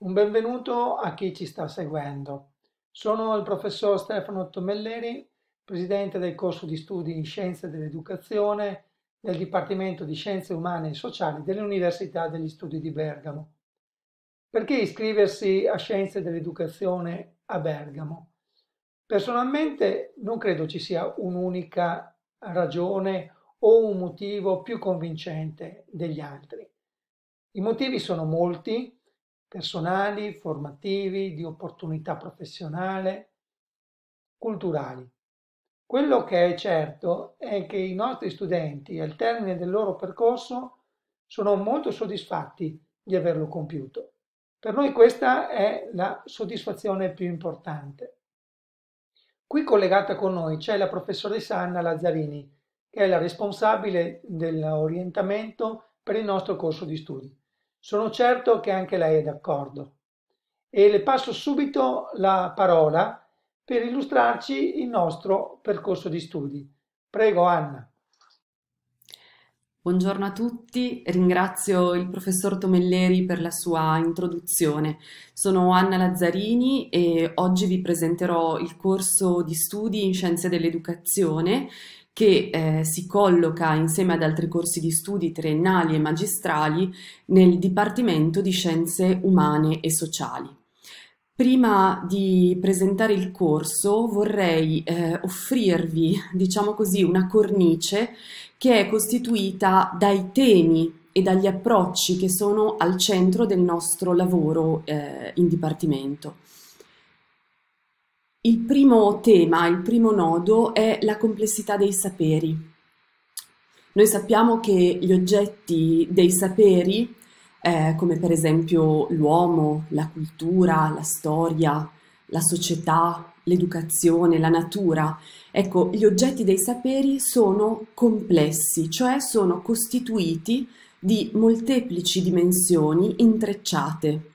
Un benvenuto a chi ci sta seguendo. Sono il professor Stefano Tomelleri, presidente del corso di studi in Scienze dell'Educazione del Dipartimento di Scienze Umane e Sociali dell'Università degli Studi di Bergamo. Perché iscriversi a Scienze dell'Educazione a Bergamo? Personalmente non credo ci sia un'unica ragione o un motivo più convincente degli altri. I motivi sono molti personali, formativi, di opportunità professionale, culturali. Quello che è certo è che i nostri studenti al termine del loro percorso sono molto soddisfatti di averlo compiuto. Per noi questa è la soddisfazione più importante. Qui collegata con noi c'è la professoressa Anna Lazzarini, che è la responsabile dell'orientamento per il nostro corso di studi. Sono certo che anche lei è d'accordo. E le passo subito la parola per illustrarci il nostro percorso di studi. Prego Anna. Buongiorno a tutti, ringrazio il professor Tomelleri per la sua introduzione. Sono Anna Lazzarini e oggi vi presenterò il corso di studi in scienze dell'educazione che eh, si colloca insieme ad altri corsi di studi triennali e magistrali nel Dipartimento di Scienze Umane e Sociali. Prima di presentare il corso vorrei eh, offrirvi, diciamo così, una cornice che è costituita dai temi e dagli approcci che sono al centro del nostro lavoro eh, in dipartimento. Il primo tema, il primo nodo è la complessità dei saperi. Noi sappiamo che gli oggetti dei saperi, eh, come per esempio l'uomo, la cultura, la storia, la società, l'educazione, la natura, ecco, gli oggetti dei saperi sono complessi, cioè sono costituiti di molteplici dimensioni intrecciate.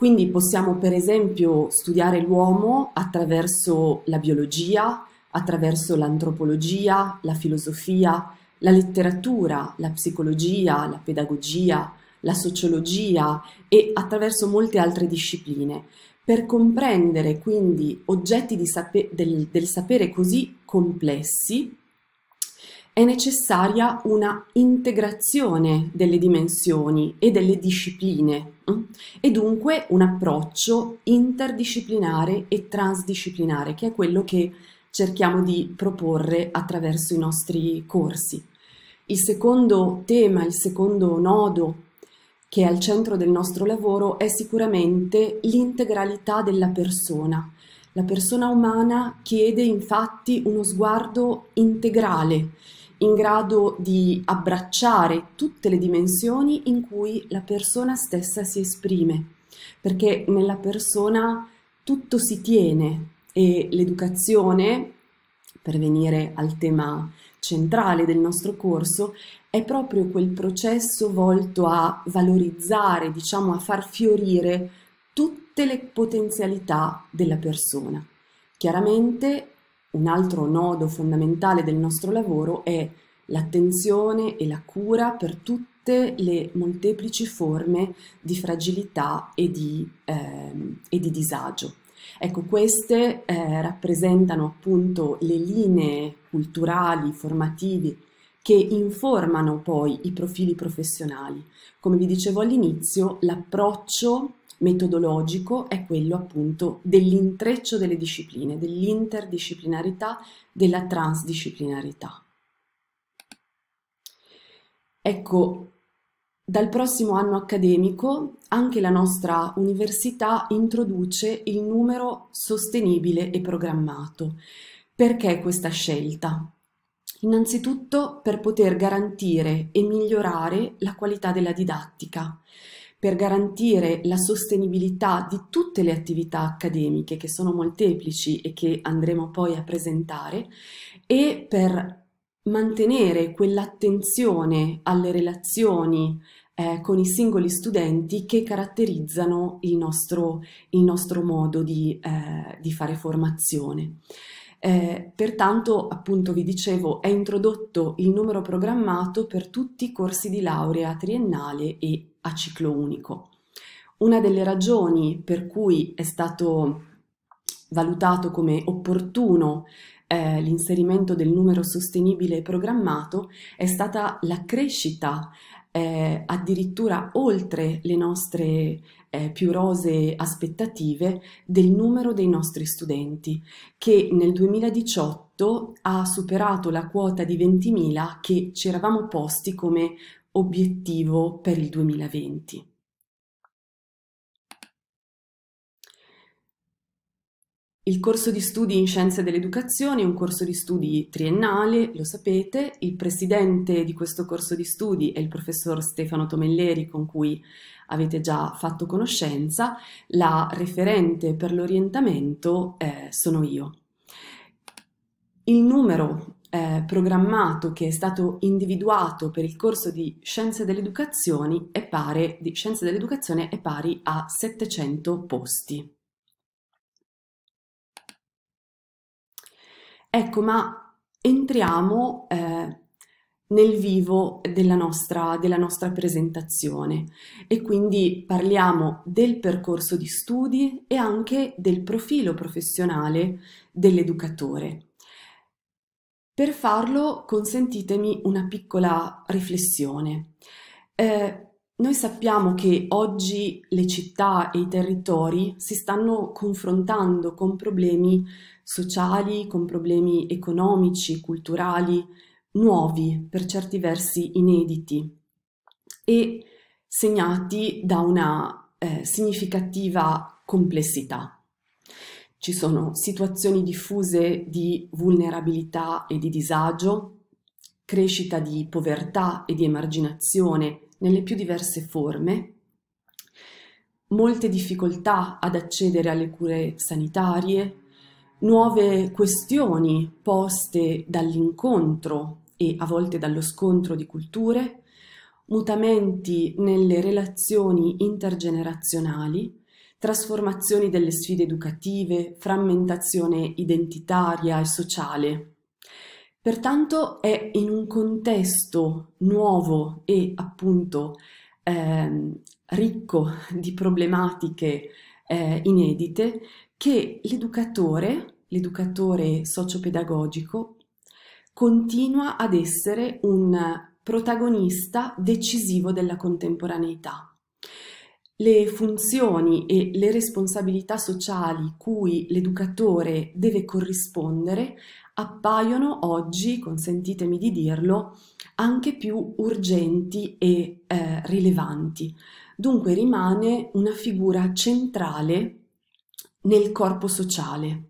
Quindi possiamo per esempio studiare l'uomo attraverso la biologia, attraverso l'antropologia, la filosofia, la letteratura, la psicologia, la pedagogia, la sociologia e attraverso molte altre discipline, per comprendere quindi oggetti sape del, del sapere così complessi è necessaria una integrazione delle dimensioni e delle discipline mm? e dunque un approccio interdisciplinare e transdisciplinare, che è quello che cerchiamo di proporre attraverso i nostri corsi. Il secondo tema, il secondo nodo che è al centro del nostro lavoro è sicuramente l'integralità della persona. La persona umana chiede infatti uno sguardo integrale in grado di abbracciare tutte le dimensioni in cui la persona stessa si esprime, perché nella persona tutto si tiene e l'educazione, per venire al tema centrale del nostro corso, è proprio quel processo volto a valorizzare, diciamo a far fiorire tutte le potenzialità della persona. Chiaramente un altro nodo fondamentale del nostro lavoro è l'attenzione e la cura per tutte le molteplici forme di fragilità e di, ehm, e di disagio. Ecco, queste eh, rappresentano appunto le linee culturali, formative, che informano poi i profili professionali. Come vi dicevo all'inizio, l'approccio metodologico è quello appunto dell'intreccio delle discipline, dell'interdisciplinarità, della transdisciplinarità. Ecco, dal prossimo anno accademico anche la nostra università introduce il numero sostenibile e programmato. Perché questa scelta? Innanzitutto per poter garantire e migliorare la qualità della didattica per garantire la sostenibilità di tutte le attività accademiche che sono molteplici e che andremo poi a presentare e per mantenere quell'attenzione alle relazioni eh, con i singoli studenti che caratterizzano il nostro, il nostro modo di, eh, di, fare formazione. Eh, pertanto, appunto, vi dicevo, è introdotto il numero programmato per tutti i corsi di laurea triennale e a ciclo unico. Una delle ragioni per cui è stato valutato come opportuno eh, l'inserimento del numero sostenibile programmato è stata la crescita eh, addirittura oltre le nostre eh, più rosee aspettative del numero dei nostri studenti, che nel 2018 ha superato la quota di 20.000 che ci eravamo posti come obiettivo per il 2020. Il corso di studi in scienze dell'educazione è un corso di studi triennale, lo sapete, il presidente di questo corso di studi è il professor Stefano Tomelleri con cui avete già fatto conoscenza, la referente per l'orientamento eh, sono io. Il numero eh, programmato che è stato individuato per il corso di Scienze dell'Educazione è, dell è pari a 700 posti. Ecco, ma entriamo eh, nel vivo della nostra, della nostra presentazione e quindi parliamo del percorso di studi e anche del profilo professionale dell'educatore. Per farlo consentitemi una piccola riflessione. Eh, noi sappiamo che oggi le città e i territori si stanno confrontando con problemi sociali, con problemi economici, culturali, nuovi, per certi versi inediti e segnati da una eh, significativa complessità. Ci sono situazioni diffuse di vulnerabilità e di disagio, crescita di povertà e di emarginazione nelle più diverse forme, molte difficoltà ad accedere alle cure sanitarie, nuove questioni poste dall'incontro e a volte dallo scontro di culture, mutamenti nelle relazioni intergenerazionali, trasformazioni delle sfide educative, frammentazione identitaria e sociale. Pertanto è in un contesto nuovo e appunto eh, ricco di problematiche eh, inedite che l'educatore, l'educatore sociopedagogico, continua ad essere un protagonista decisivo della contemporaneità. Le funzioni e le responsabilità sociali cui l'educatore deve corrispondere appaiono oggi, consentitemi di dirlo, anche più urgenti e eh, rilevanti. Dunque rimane una figura centrale nel corpo sociale.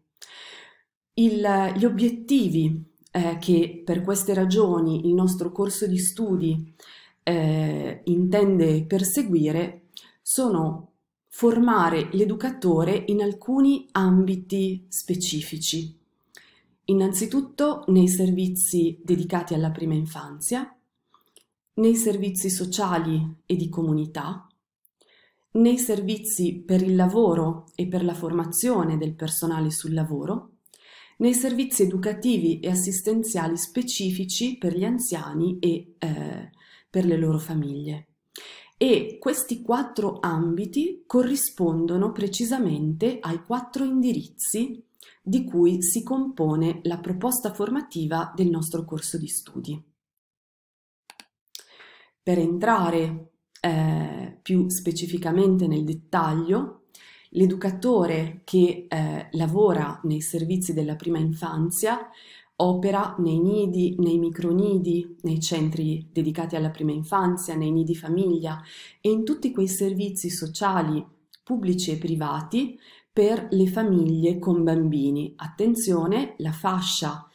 Il, gli obiettivi eh, che per queste ragioni il nostro corso di studi eh, intende perseguire sono formare l'educatore in alcuni ambiti specifici. Innanzitutto nei servizi dedicati alla prima infanzia, nei servizi sociali e di comunità, nei servizi per il lavoro e per la formazione del personale sul lavoro, nei servizi educativi e assistenziali specifici per gli anziani e eh, per le loro famiglie. E questi quattro ambiti corrispondono precisamente ai quattro indirizzi di cui si compone la proposta formativa del nostro corso di studi. Per entrare eh, più specificamente nel dettaglio, l'educatore che eh, lavora nei servizi della prima infanzia opera nei nidi, nei micronidi, nei centri dedicati alla prima infanzia, nei nidi famiglia e in tutti quei servizi sociali pubblici e privati per le famiglie con bambini. Attenzione, la fascia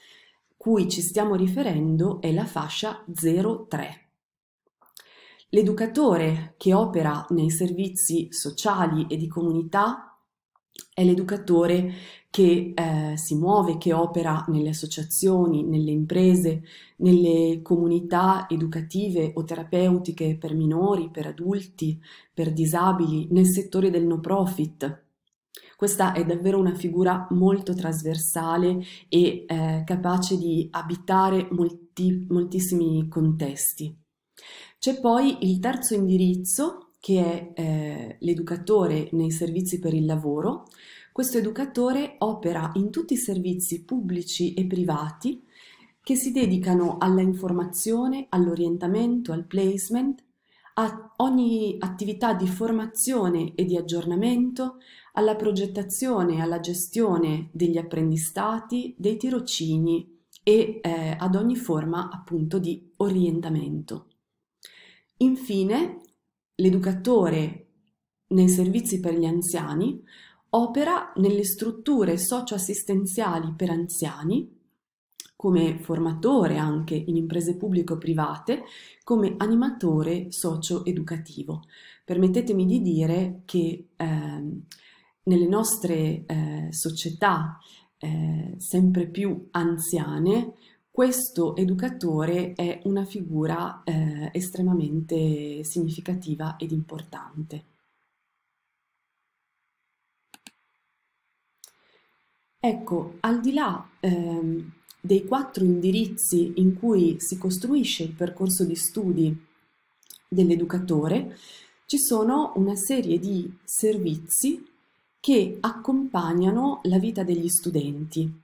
cui ci stiamo riferendo è la fascia 03. L'educatore che opera nei servizi sociali e di comunità è l'educatore che eh, si muove, che opera nelle associazioni, nelle imprese, nelle comunità educative o terapeutiche per minori, per adulti, per disabili, nel settore del no profit. Questa è davvero una figura molto trasversale e eh, capace di abitare molti, moltissimi contesti. C'è poi il terzo indirizzo che è eh, l'educatore nei servizi per il lavoro. Questo educatore opera in tutti i servizi pubblici e privati che si dedicano alla informazione, all'orientamento, al placement, a ogni attività di formazione e di aggiornamento, alla progettazione, alla gestione degli apprendistati, dei tirocini e eh, ad ogni forma appunto di orientamento. Infine, l'educatore nei servizi per gli anziani opera nelle strutture socioassistenziali per anziani come formatore anche in imprese pubbliche o private, come animatore socio-educativo. Permettetemi di dire che eh, nelle nostre eh, società eh, sempre più anziane questo educatore è una figura eh, estremamente significativa ed importante. Ecco, al di là ehm, dei quattro indirizzi in cui si costruisce il percorso di studi dell'educatore, ci sono una serie di servizi che accompagnano la vita degli studenti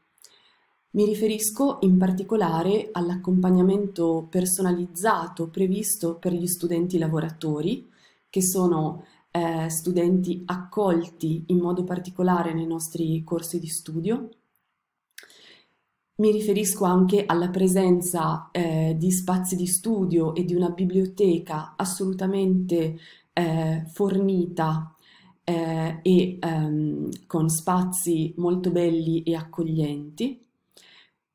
mi riferisco in particolare all'accompagnamento personalizzato previsto per gli studenti lavoratori, che sono eh, studenti accolti in modo particolare nei nostri corsi di studio. Mi riferisco anche alla presenza eh, di spazi di studio e di una biblioteca assolutamente eh, fornita eh, e ehm, con spazi molto belli e accoglienti.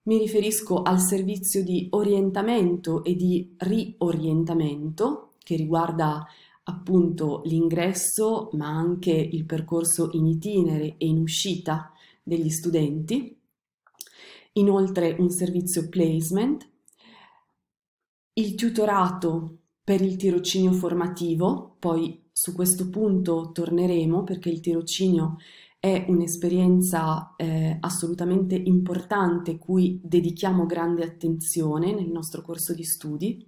Mi riferisco al servizio di orientamento e di riorientamento che riguarda appunto l'ingresso ma anche il percorso in itinere e in uscita degli studenti. Inoltre un servizio placement, il tutorato per il tirocinio formativo, poi su questo punto torneremo perché il tirocinio è è un'esperienza eh, assolutamente importante cui dedichiamo grande attenzione nel nostro corso di studi.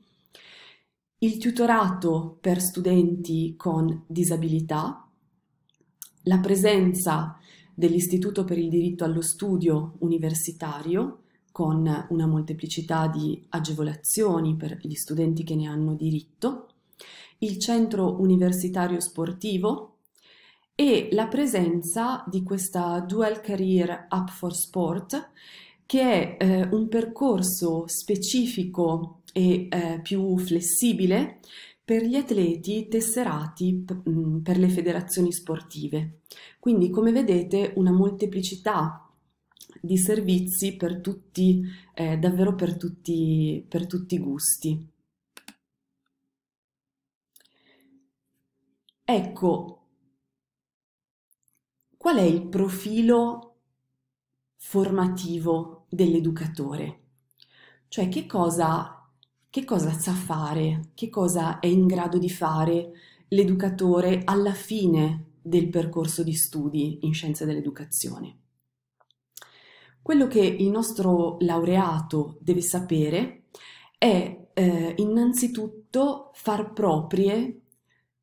Il tutorato per studenti con disabilità, la presenza dell'Istituto per il diritto allo studio universitario con una molteplicità di agevolazioni per gli studenti che ne hanno diritto, il centro universitario sportivo e la presenza di questa Dual Career Up for Sport, che è eh, un percorso specifico e eh, più flessibile per gli atleti tesserati mm, per le federazioni sportive. Quindi, come vedete, una molteplicità di servizi per tutti, eh, davvero per tutti, per tutti i gusti. Ecco, qual è il profilo formativo dell'educatore? Cioè che cosa, che cosa sa fare, che cosa è in grado di fare l'educatore alla fine del percorso di studi in scienze dell'educazione? Quello che il nostro laureato deve sapere è eh, innanzitutto far proprie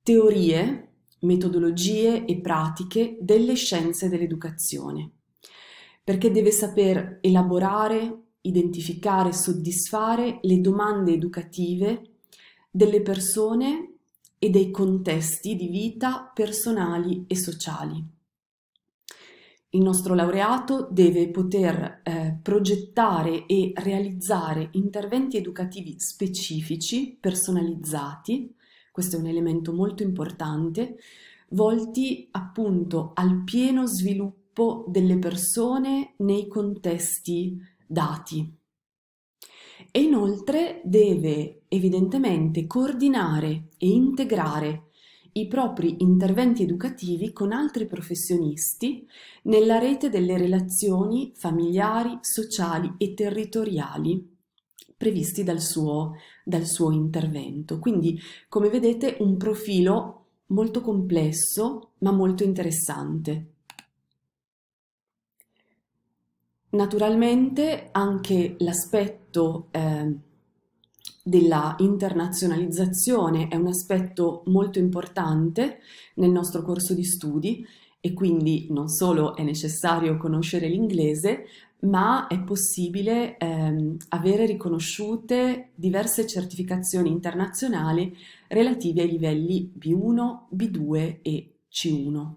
teorie metodologie e pratiche delle scienze dell'educazione, perché deve saper elaborare, identificare, e soddisfare le domande educative delle persone e dei contesti di vita personali e sociali. Il nostro laureato deve poter eh, progettare e realizzare interventi educativi specifici, personalizzati, questo è un elemento molto importante, volti appunto al pieno sviluppo delle persone nei contesti dati. E inoltre deve evidentemente coordinare e integrare i propri interventi educativi con altri professionisti nella rete delle relazioni familiari, sociali e territoriali previsti dal suo dal suo intervento. Quindi, come vedete, un profilo molto complesso ma molto interessante. Naturalmente anche l'aspetto eh, della internazionalizzazione è un aspetto molto importante nel nostro corso di studi e quindi non solo è necessario conoscere l'inglese, ma è possibile ehm, avere riconosciute diverse certificazioni internazionali relative ai livelli B1, B2 e C1.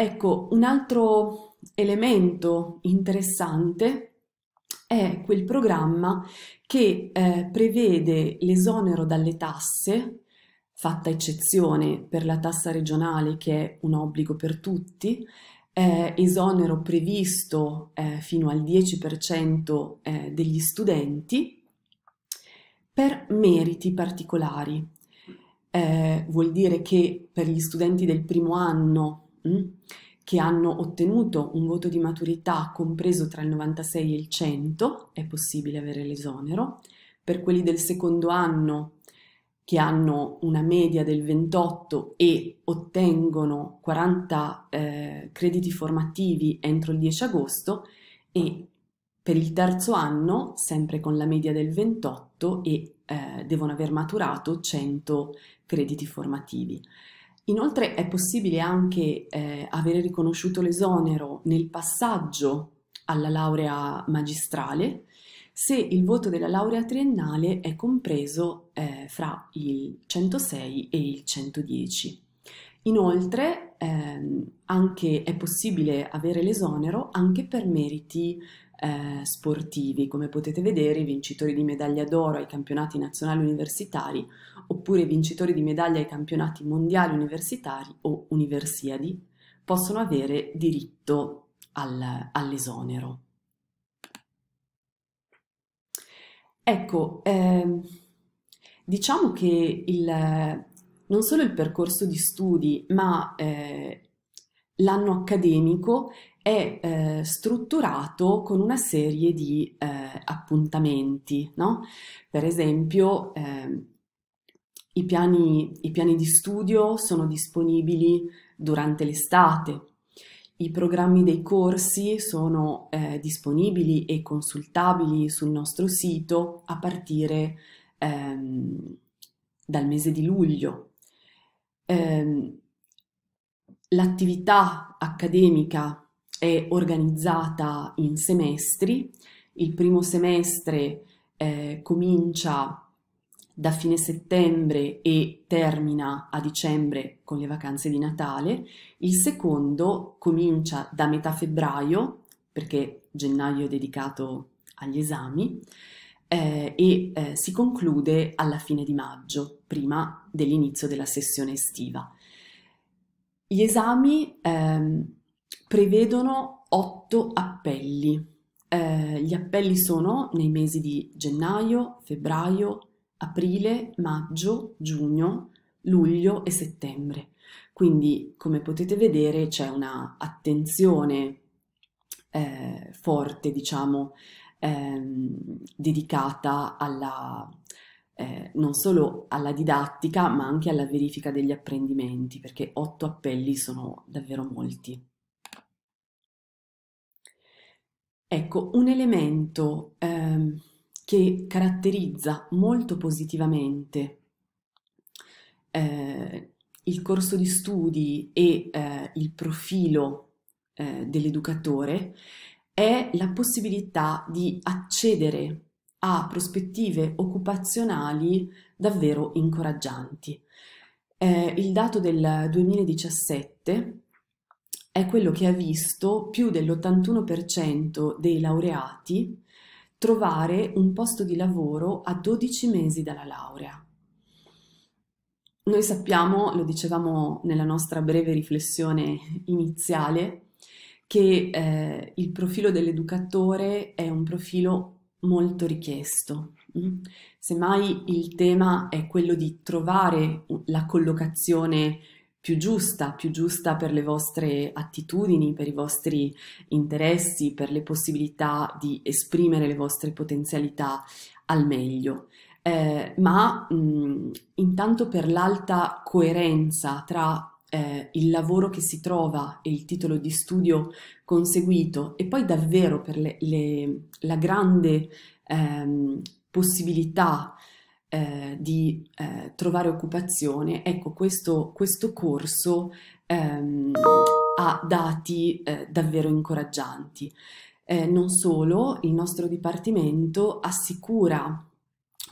Ecco, un altro elemento interessante è quel programma che eh, prevede l'esonero dalle tasse fatta eccezione per la tassa regionale che è un obbligo per tutti, eh, esonero previsto eh, fino al 10% eh, degli studenti per meriti particolari. Eh, vuol dire che per gli studenti del primo anno mh, mm, che hanno ottenuto un voto di maturità compreso tra il 96 e il 100 è possibile avere l'esonero, per quelli del secondo anno che hanno una media del 28 e ottengono 40 eh, crediti formativi entro il 10 agosto e per il terzo anno, sempre con la media del 28 e eh, devono aver maturato 100 crediti formativi. Inoltre è possibile anche eh, avere riconosciuto l'esonero nel passaggio alla laurea magistrale se il voto della laurea triennale è compreso eh, fra il 106 e il 110. Inoltre ehm, anche è possibile avere l'esonero anche per meriti eh, sportivi, come potete vedere i vincitori di medaglia d'oro ai campionati nazionali universitari oppure i vincitori di medaglia ai campionati mondiali universitari o universiadi possono avere diritto al, all'esonero. Ecco, ehm, Diciamo che il, non solo il percorso di studi, ma eh, l'anno accademico è eh, strutturato con una serie di eh, appuntamenti, no? Per esempio, ehm, i piani, i piani di studio sono disponibili durante l'estate, i programmi dei corsi sono eh, disponibili e consultabili sul nostro sito a partire ehm, dal mese di luglio. Eh, l'attività accademica è organizzata in semestri. Il primo semestre eh, comincia da fine settembre e termina a dicembre con le vacanze di Natale, il secondo comincia da metà febbraio, perché gennaio è dedicato agli esami, eh, e eh, si conclude alla fine di maggio, prima dell'inizio della sessione estiva. Gli esami ehm, prevedono otto appelli. Eh, gli appelli sono nei mesi di gennaio, febbraio, aprile, maggio, giugno, luglio e settembre. Quindi, come potete vedere, c'è una attenzione eh, forte, diciamo, ehm, dedicata alla, eh, non solo alla didattica ma anche alla verifica degli apprendimenti perché otto appelli sono davvero molti. Ecco, un elemento ehm, che caratterizza molto positivamente eh, il corso di studi e eh, il profilo eh, dell'educatore è la possibilità di accedere a prospettive occupazionali davvero incoraggianti. Eh, il dato del 2017 è quello che ha visto più dell'81% dei laureati trovare un posto di lavoro a 12 mesi dalla laurea. Noi sappiamo, lo dicevamo nella nostra breve riflessione iniziale, che eh, il profilo dell'educatore è un profilo molto richiesto. Mm? Semmai il tema è quello di trovare la collocazione più giusta, più giusta per le vostre attitudini, per i vostri interessi, per le possibilità di esprimere le vostre potenzialità al meglio. Eh, ma mh, mm, intanto per l'alta coerenza tra eh, il lavoro che si trova e il titolo di studio conseguito e poi davvero per le, le, la grande ehm, possibilità eh, di eh, trovare occupazione, ecco questo, questo corso ehm, ha dati eh, davvero incoraggianti. Eh, non solo, il nostro dipartimento assicura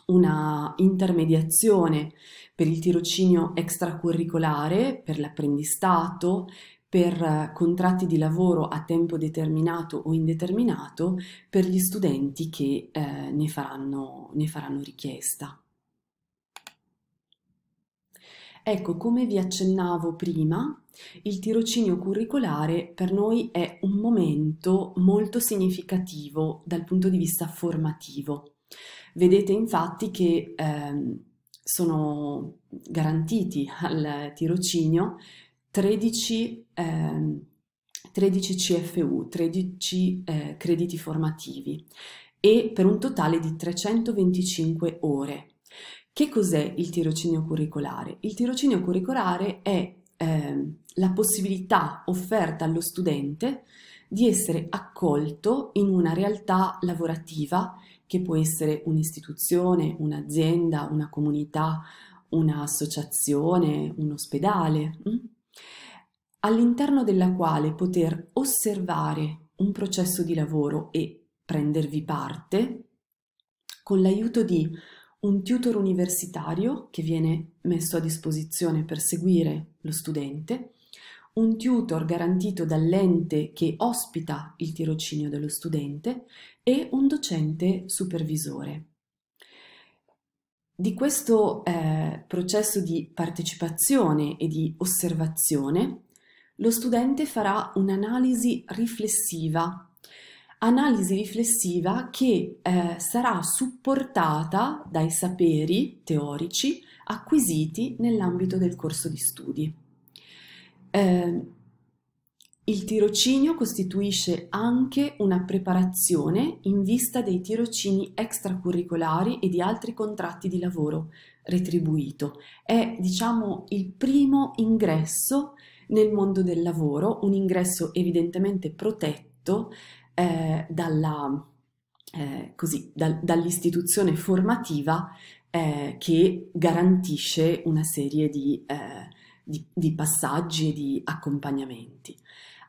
una intermediazione per il tirocinio extracurricolare, per l'apprendistato, per eh, contratti di lavoro a tempo determinato o indeterminato per gli studenti che eh, ne, faranno, ne faranno richiesta. Ecco, come vi accennavo prima, il tirocinio curricolare per noi è un momento molto significativo dal punto di vista formativo. Vedete infatti che ehm, sono garantiti al tirocinio 13, eh, 13 CFU, 13 eh, crediti formativi e per un totale di 325 ore. Che cos'è il tirocinio curricolare? Il tirocinio curricolare è eh, la possibilità offerta allo studente di essere accolto in una realtà lavorativa che può essere un'istituzione, un'azienda, una comunità, un'associazione, un ospedale, mm? all'interno della quale poter osservare un processo di lavoro e prendervi parte con l'aiuto di un tutor universitario che viene messo a disposizione per seguire lo studente un tutor garantito dall'ente che ospita il tirocinio dello studente e un docente supervisore. Di questo eh, processo di partecipazione e di osservazione, lo studente farà un'analisi riflessiva, analisi riflessiva che eh, sarà supportata dai saperi teorici acquisiti nell'ambito del corso di studi. Eh, il tirocinio costituisce anche una preparazione in vista dei tirocini extracurricolari e di altri contratti di lavoro retribuito. È, diciamo, il primo ingresso nel mondo del lavoro, un ingresso evidentemente protetto eh, dalla, eh, così, dal, dall'istituzione formativa eh, che garantisce una serie di eh, di, di passaggi e di accompagnamenti.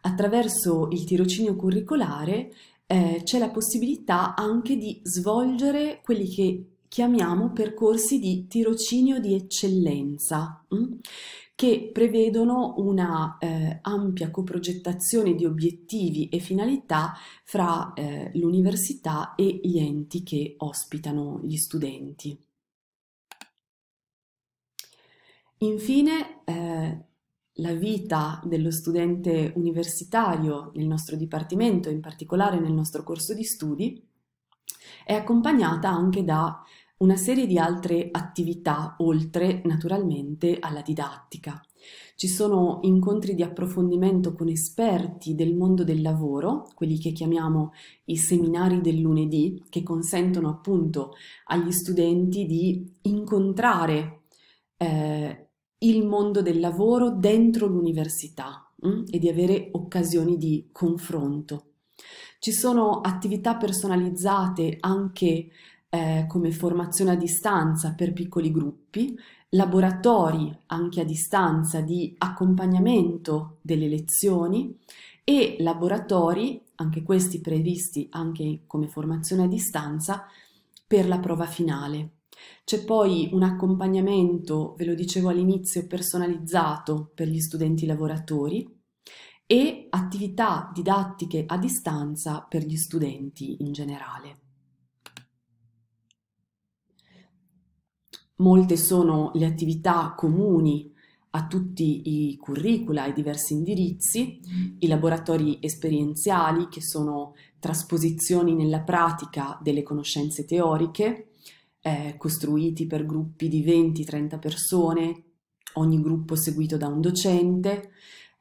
Attraverso il tirocinio curricolare eh, c'è la possibilità anche di svolgere quelli che chiamiamo percorsi di tirocinio di eccellenza, mh? Mm? che prevedono una eh, ampia coprogettazione di obiettivi e finalità fra eh, l'università e gli enti che ospitano gli studenti. Infine, eh, la vita dello studente universitario nel nostro dipartimento, in particolare nel nostro corso di studi, è accompagnata anche da una serie di altre attività oltre naturalmente alla didattica. Ci sono incontri di approfondimento con esperti del mondo del lavoro, quelli che chiamiamo i seminari del lunedì, che consentono appunto agli studenti di incontrare eh, il mondo del lavoro dentro l'università mh? Mm, e di avere occasioni di confronto. Ci sono attività personalizzate anche eh, come formazione a distanza per piccoli gruppi, laboratori anche a distanza di accompagnamento delle lezioni e laboratori, anche questi previsti anche come formazione a distanza, per la prova finale. C'è poi un accompagnamento, ve lo dicevo all'inizio, personalizzato per gli studenti lavoratori e attività didattiche a distanza per gli studenti in generale. Molte sono le attività comuni a tutti i curricula e diversi indirizzi, i laboratori esperienziali che sono trasposizioni nella pratica delle conoscenze teoriche, eh, costruiti per gruppi di 20-30 persone, ogni gruppo seguito da un docente,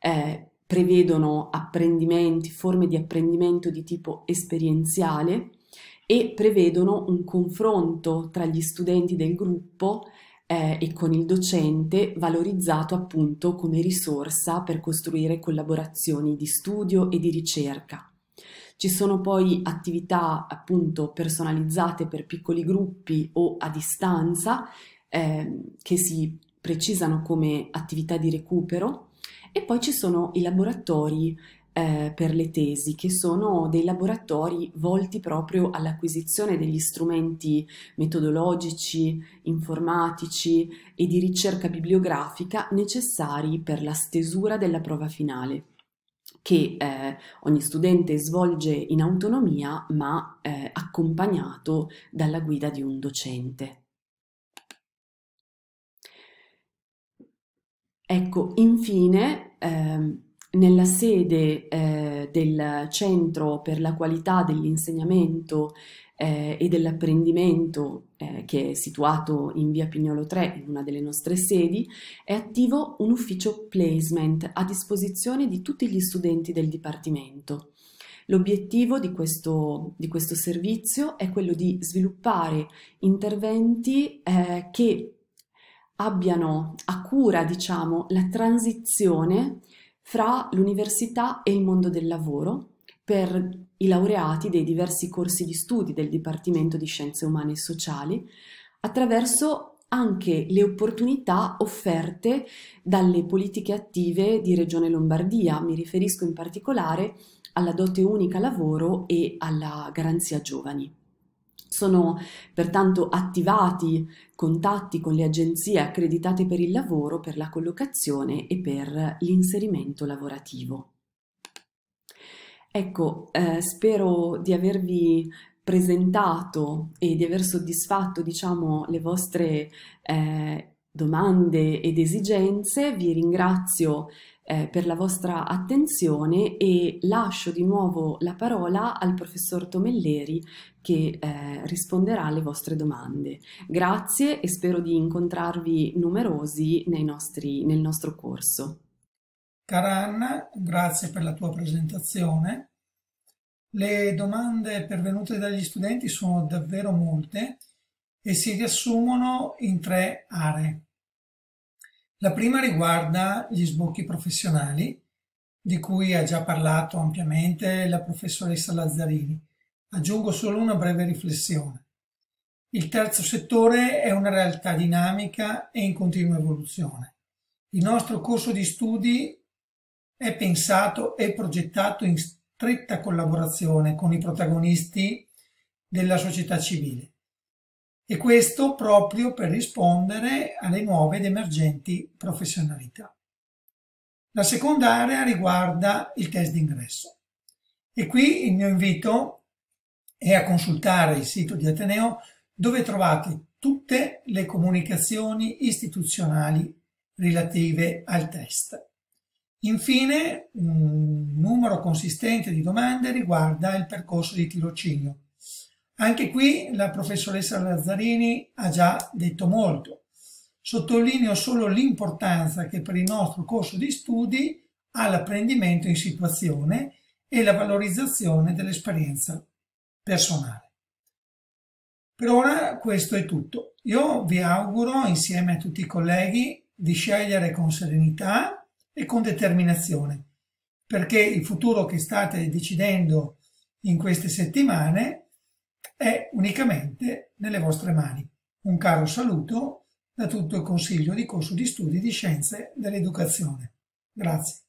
eh, prevedono apprendimenti, forme di apprendimento di tipo esperienziale e prevedono un confronto tra gli studenti del gruppo eh, e con il docente valorizzato appunto come risorsa per costruire collaborazioni di studio e di ricerca. Ci sono poi attività appunto personalizzate per piccoli gruppi o a distanza eh, che si precisano come attività di recupero e poi ci sono i laboratori eh, per le tesi, che sono dei laboratori volti proprio all'acquisizione degli strumenti metodologici, informatici e di ricerca bibliografica necessari per la stesura della prova finale che eh, ogni studente svolge in autonomia ma eh, accompagnato dalla guida di un docente. Ecco, infine, eh, nella sede eh, del Centro per la qualità dell'insegnamento eh, e dell'apprendimento eh, che è situato in via Pignolo 3, in una delle nostre sedi, è attivo un ufficio placement a disposizione di tutti gli studenti del Dipartimento. L'obiettivo di questo, di questo servizio è quello di sviluppare interventi eh, che abbiano a cura, diciamo, la transizione fra l'università e il mondo del lavoro per i laureati dei diversi corsi di studi del Dipartimento di Scienze Umane e Sociali attraverso anche le opportunità offerte dalle politiche attive di Regione Lombardia, mi riferisco in particolare alla dote unica lavoro e alla garanzia giovani. Sono pertanto attivati contatti con le agenzie accreditate per il lavoro, per la collocazione e per l'inserimento lavorativo. Ecco, eh, spero di avervi presentato e di aver soddisfatto, diciamo, le vostre eh, domande ed esigenze. Vi ringrazio eh, per la vostra attenzione e lascio di nuovo la parola al professor Tomelleri che eh, risponderà alle vostre domande. Grazie e spero di incontrarvi numerosi nostri, nel nostro corso. Cara Anna, grazie per la tua presentazione. Le domande pervenute dagli studenti sono davvero molte e si riassumono in tre aree. La prima riguarda gli sbocchi professionali, di cui ha già parlato ampiamente la professoressa Lazzarini. Aggiungo solo una breve riflessione. Il terzo settore è una realtà dinamica e in continua evoluzione. Il nostro corso di studi è pensato e progettato in stretta collaborazione con i protagonisti della società civile e questo proprio per rispondere alle nuove ed emergenti professionalità. La seconda area riguarda il test d'ingresso e qui il mio invito è a consultare il sito di Ateneo dove trovate tutte le comunicazioni istituzionali relative al test. Infine, un numero consistente di domande riguarda il percorso di tirocinio. Anche qui la professoressa Lazzarini ha già detto molto. Sottolineo solo l'importanza che per il nostro corso di studi ha l'apprendimento in situazione e la valorizzazione dell'esperienza personale. Per ora questo è tutto. Io vi auguro, insieme a tutti i colleghi, di scegliere con serenità e con determinazione, perché il futuro che state decidendo in queste settimane è unicamente nelle vostre mani. Un caro saluto da tutto il Consiglio di Corso di Studi di Scienze dell'Educazione. Grazie.